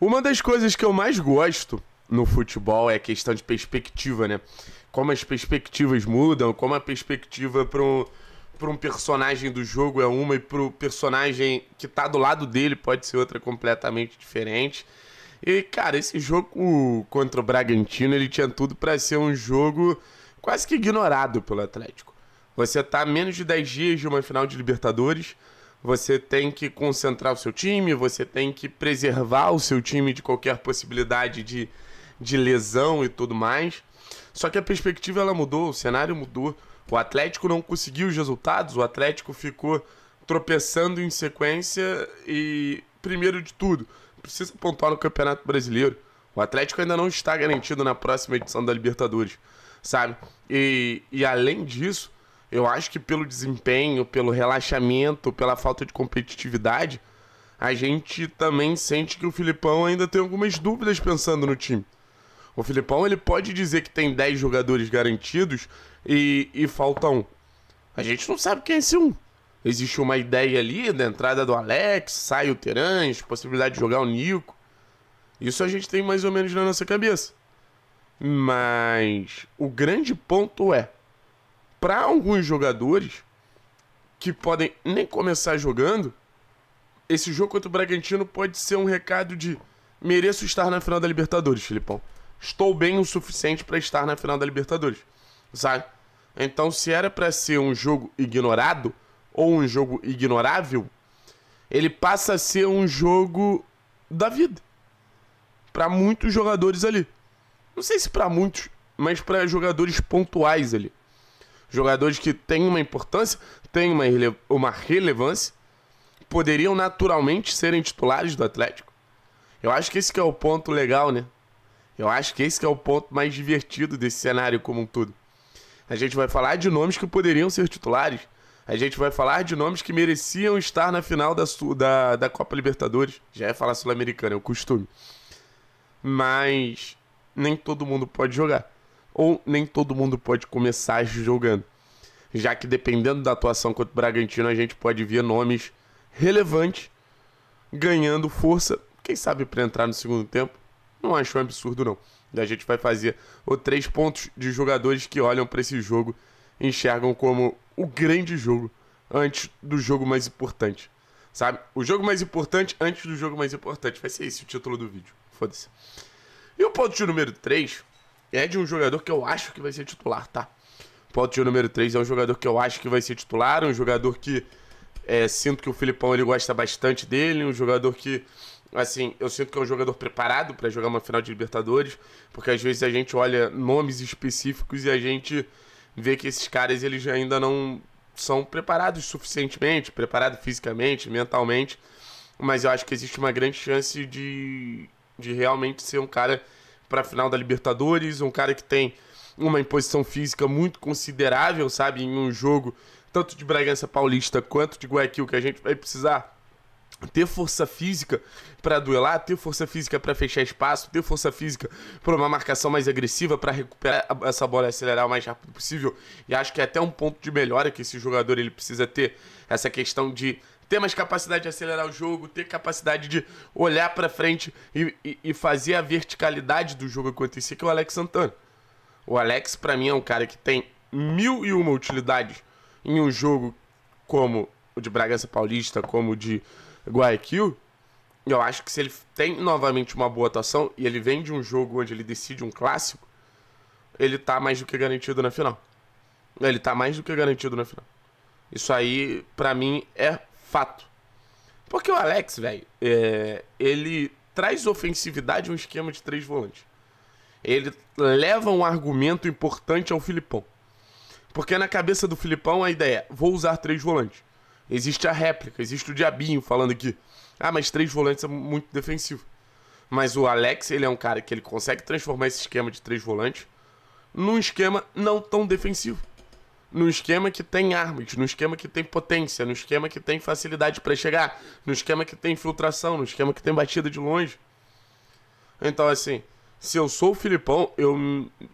Uma das coisas que eu mais gosto no futebol é a questão de perspectiva, né? Como as perspectivas mudam, como a perspectiva para um, um personagem do jogo é uma e para o personagem que tá do lado dele pode ser outra completamente diferente. E, cara, esse jogo contra o Bragantino, ele tinha tudo para ser um jogo quase que ignorado pelo Atlético. Você tá a menos de 10 dias de uma final de Libertadores, você tem que concentrar o seu time, você tem que preservar o seu time de qualquer possibilidade de, de lesão e tudo mais. Só que a perspectiva ela mudou, o cenário mudou. O Atlético não conseguiu os resultados, o Atlético ficou tropeçando em sequência e, primeiro de tudo, precisa pontuar no Campeonato Brasileiro. O Atlético ainda não está garantido na próxima edição da Libertadores, sabe? E, e além disso, eu acho que pelo desempenho, pelo relaxamento, pela falta de competitividade, a gente também sente que o Filipão ainda tem algumas dúvidas pensando no time. O Filipão ele pode dizer que tem 10 jogadores garantidos e, e falta um. A gente não sabe quem é esse um. Existe uma ideia ali da entrada do Alex, sai o Terãs, possibilidade de jogar o Nico. Isso a gente tem mais ou menos na nossa cabeça. Mas o grande ponto é: para alguns jogadores que podem nem começar jogando, esse jogo contra o Bragantino pode ser um recado de mereço estar na final da Libertadores, Filipão. Estou bem o suficiente para estar na final da Libertadores, sabe? Então, se era para ser um jogo ignorado ou um jogo ignorável, ele passa a ser um jogo da vida para muitos jogadores ali. Não sei se para muitos, mas para jogadores pontuais ali jogadores que têm uma importância, têm uma, rele uma relevância, poderiam naturalmente serem titulares do Atlético. Eu acho que esse que é o ponto legal, né? Eu acho que esse que é o ponto mais divertido desse cenário como um todo. A gente vai falar de nomes que poderiam ser titulares. A gente vai falar de nomes que mereciam estar na final da, da, da Copa Libertadores. Já é falar Sul-Americana, é o costume. Mas nem todo mundo pode jogar ou nem todo mundo pode começar jogando, já que dependendo da atuação contra o Bragantino, a gente pode ver nomes relevantes ganhando força, quem sabe para entrar no segundo tempo. Não acho um absurdo, não. E a gente vai fazer os três pontos de jogadores que olham para esse jogo enxergam como o grande jogo antes do jogo mais importante. Sabe? O jogo mais importante antes do jogo mais importante. Vai ser esse o título do vídeo. Foda-se. E o ponto de número 3 é de um jogador que eu acho que vai ser titular, tá? Ponto de número 3 é um jogador que eu acho que vai ser titular, um jogador que é, sinto que o Filipão ele gosta bastante dele, um jogador que, assim, eu sinto que é um jogador preparado para jogar uma final de Libertadores, porque às vezes a gente olha nomes específicos e a gente vê que esses caras eles ainda não são preparados suficientemente, preparados fisicamente, mentalmente, mas eu acho que existe uma grande chance de, de realmente ser um cara para a final da Libertadores, um cara que tem uma imposição física muito considerável, sabe, em um jogo tanto de Bragança Paulista quanto de Guayaquil que a gente vai precisar ter força física para duelar, ter força física para fechar espaço, ter força física para uma marcação mais agressiva, para recuperar essa bola e acelerar o mais rápido possível. E acho que é até um ponto de melhora que esse jogador ele precisa ter essa questão de ter mais capacidade de acelerar o jogo, ter capacidade de olhar para frente e, e, e, fazer a verticalidade do jogo acontecer que é o Alex Santana. O Alex, para mim, é um cara que tem mil e uma utilidades em um jogo como o de Bragança Paulista, como o de Guayaquil. Eu acho que se ele tem novamente uma boa atuação e ele vem de um jogo onde ele decide um clássico, ele tá mais do que garantido na final. Ele tá mais do que garantido na final. Isso aí, para mim, é Fato. Porque o Alex, velho, é, ele traz ofensividade a um esquema de três volantes. Ele leva um argumento importante ao Filipão. Porque na cabeça do Filipão a ideia é: vou usar três volantes. Existe a réplica, existe o diabinho falando aqui. Ah, mas três volantes é muito defensivo. Mas o Alex, ele é um cara que ele consegue transformar esse esquema de três volantes num esquema não tão defensivo num esquema que tem armas, num esquema que tem potência, num esquema que tem facilidade para chegar, num esquema que tem infiltração, num esquema que tem batida de longe. Então, assim, se eu sou o Filipão, eu,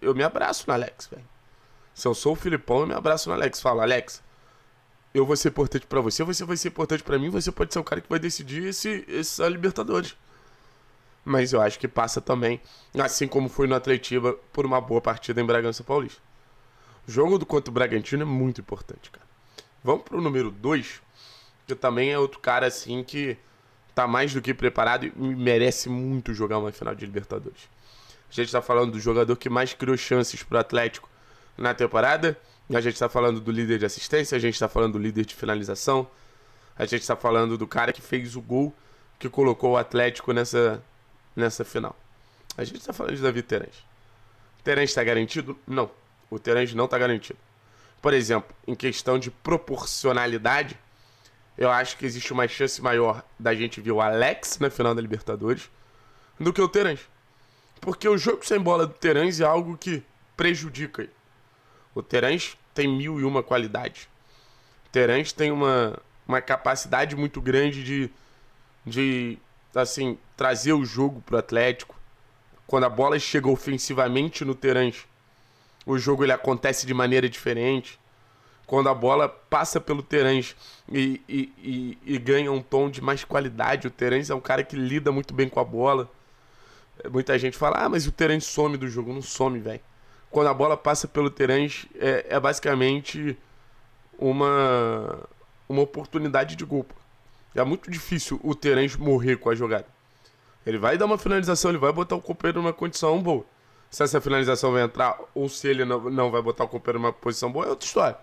eu me abraço no Alex, velho. Se eu sou o Filipão, eu me abraço no Alex. Falo, Alex, eu vou ser importante para você, você vai ser importante para mim, você pode ser o cara que vai decidir esse, essa Libertadores. Mas eu acho que passa também, assim como foi no Atletiba, por uma boa partida em Bragança Paulista. O jogo do contra o Bragantino é muito importante, cara. Vamos pro número 2, que também é outro cara assim que tá mais do que preparado e merece muito jogar uma final de Libertadores. A gente tá falando do jogador que mais criou chances pro Atlético na temporada. A gente tá falando do líder de assistência, a gente tá falando do líder de finalização. A gente tá falando do cara que fez o gol que colocou o Atlético nessa, nessa final. A gente tá falando de Davi Terence. Terence tá garantido? Não. O Terence não está garantido. Por exemplo, em questão de proporcionalidade, eu acho que existe uma chance maior da gente ver o Alex na final da Libertadores do que o Terence. Porque o jogo sem bola do Terence é algo que prejudica ele. O Terence tem mil e uma qualidade. O Terence tem uma, uma capacidade muito grande de, de assim, trazer o jogo para o Atlético. Quando a bola chega ofensivamente no Terence, o jogo ele acontece de maneira diferente. Quando a bola passa pelo Terãs e, e, e, e, ganha um tom de mais qualidade. O Terãs é um cara que lida muito bem com a bola. Muita gente fala, ah, mas o Terãs some do jogo. Não some, velho. Quando a bola passa pelo Terãs, é, é basicamente uma, uma oportunidade de gol. É muito difícil o Terãs morrer com a jogada. Ele vai dar uma finalização, ele vai botar o companheiro numa condição boa. Se essa finalização vai entrar ou se ele não, não vai botar o companheiro numa posição boa é outra história.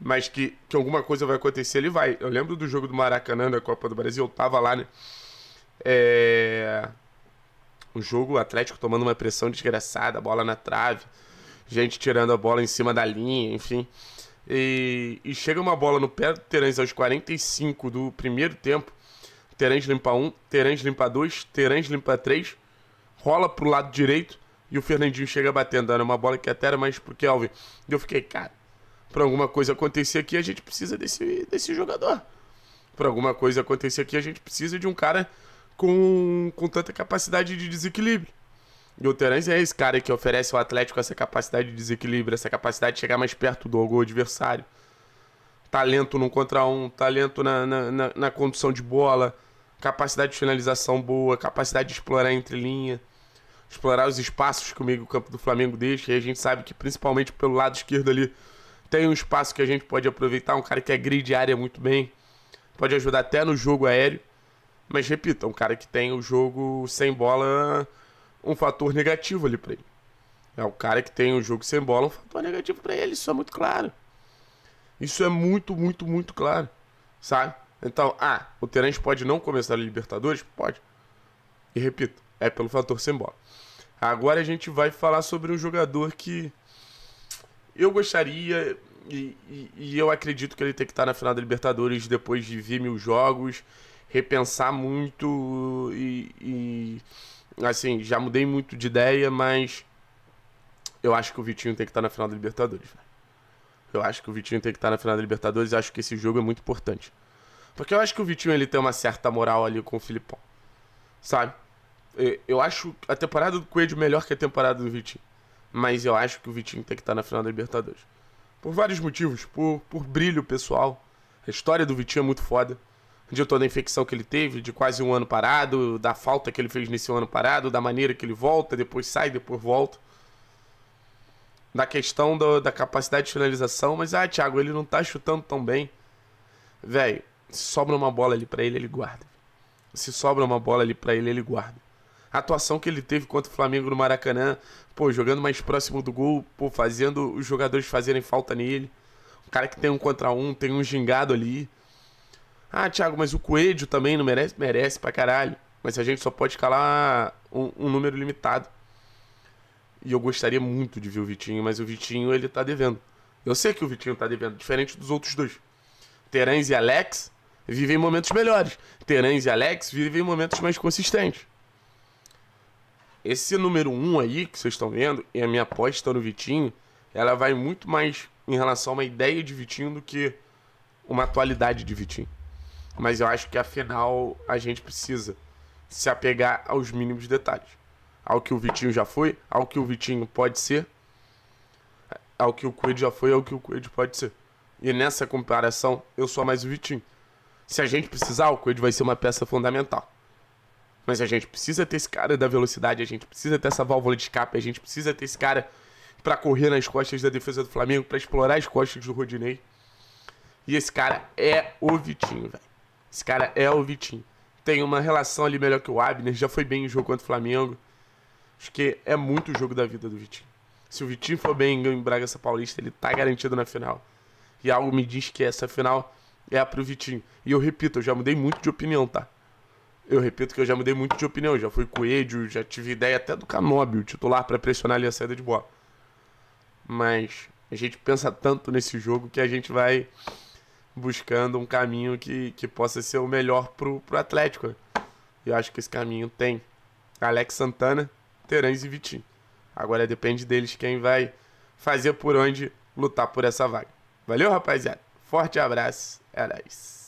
Mas que, que alguma coisa vai acontecer, ele vai. Eu lembro do jogo do Maracanã da Copa do Brasil, eu tava lá, né? É... O jogo, o Atlético tomando uma pressão desgraçada, bola na trave, gente tirando a bola em cima da linha, enfim. E, e chega uma bola no pé do Terãs aos 45 do primeiro tempo. Terãs limpa 1, um, Terãs limpa 2, Terãs limpa 3, rola pro lado direito. E o Fernandinho chega batendo, dando uma bola que até era mais pro Kelvin. E eu fiquei, cara, pra alguma coisa acontecer aqui, a gente precisa desse, desse jogador. Pra alguma coisa acontecer aqui, a gente precisa de um cara com, com tanta capacidade de desequilíbrio. E o Terence é esse cara que oferece ao Atlético essa capacidade de desequilíbrio, essa capacidade de chegar mais perto do gol adversário. Talento num contra um, talento na, na, na, na condução de bola, capacidade de finalização boa, capacidade de explorar entre linha explorar os espaços que o campo do Flamengo deixa. E a gente sabe que, principalmente pelo lado esquerdo ali, tem um espaço que a gente pode aproveitar. Um cara que agride a área muito bem, pode ajudar até no jogo aéreo. Mas, repito, é um cara que tem o jogo sem bola um fator negativo ali para ele. É o cara que tem o jogo sem bola um fator negativo para ele. Isso é muito claro. Isso é muito, muito, muito claro. Sabe? Então, ah, o Terence pode não começar a Libertadores? Pode. E repito, é pelo fator sem bola. Agora a gente vai falar sobre um jogador que eu gostaria e, e, e eu acredito que ele tem que estar na final da Libertadores depois de ver mil jogos, repensar muito e, e assim, já mudei muito de ideia, mas eu acho que o Vitinho tem que estar na final da Libertadores. Eu acho que o Vitinho tem que estar na final da Libertadores e acho que esse jogo é muito importante. Porque eu acho que o Vitinho ele tem uma certa moral ali com o Filipão. Sabe? Eu acho a temporada do Coelho melhor que a temporada do Vitinho. Mas eu acho que o Vitinho tem que estar tá na final da Libertadores. Por vários motivos. Por, por brilho pessoal. A história do Vitinho é muito foda. De toda a infecção que ele teve, de quase um ano parado, da falta que ele fez nesse ano parado, da maneira que ele volta, depois sai, depois volta. Da questão do, da capacidade de finalização, mas ah, Thiago, ele não tá chutando tão bem. Velho, se sobra uma bola ali para ele, ele guarda. Se sobra uma bola ali para ele, ele guarda. A atuação que ele teve contra o Flamengo no Maracanã, pô, jogando mais próximo do gol, pô, fazendo os jogadores fazerem falta nele. Um cara que tem um contra um, tem um gingado ali. Ah, Thiago, mas o Coelho também não merece? Merece pra caralho. Mas a gente só pode calar um, um número limitado. E eu gostaria muito de ver o Vitinho, mas o Vitinho ele tá devendo. Eu sei que o Vitinho tá devendo, diferente dos outros dois. Terãs e Alex vivem momentos melhores. Terãs e Alex vivem momentos mais consistentes. Esse número 1 um aí que vocês estão vendo, e a minha aposta no Vitinho, ela vai muito mais em relação a uma ideia de Vitinho do que uma atualidade de Vitinho. Mas eu acho que afinal a gente precisa se apegar aos mínimos detalhes. Ao que o Vitinho já foi, ao que o Vitinho pode ser, ao que o Coelho já foi, ao que o Coelho pode ser. E nessa comparação, eu sou mais o Vitinho. Se a gente precisar, o Coelho vai ser uma peça fundamental. Mas a gente precisa ter esse cara da velocidade, a gente precisa ter essa válvula de escape, a gente precisa ter esse cara para correr nas costas da defesa do Flamengo, para explorar as costas do Rodinei. E esse cara é o Vitinho, velho. Esse cara é o Vitinho. Tem uma relação ali melhor que o Abner, já foi bem em jogo contra o Flamengo. Acho que é muito o jogo da vida do Vitinho. Se o Vitinho for bem em Braga São Paulista, ele tá garantido na final. E algo me diz que essa final é pro Vitinho. E eu repito, eu já mudei muito de opinião, tá? Eu repito que eu já mudei muito de opinião. Já fui Coelho, já tive ideia até do Canobi, o titular, para pressionar ali a saída de bola. Mas a gente pensa tanto nesse jogo que a gente vai buscando um caminho que, que possa ser o melhor pro, pro Atlético. Né? E eu acho que esse caminho tem Alex Santana, Terãs e Vitinho. Agora depende deles quem vai fazer por onde lutar por essa vaga. Valeu, rapaziada. Forte abraço. É isso.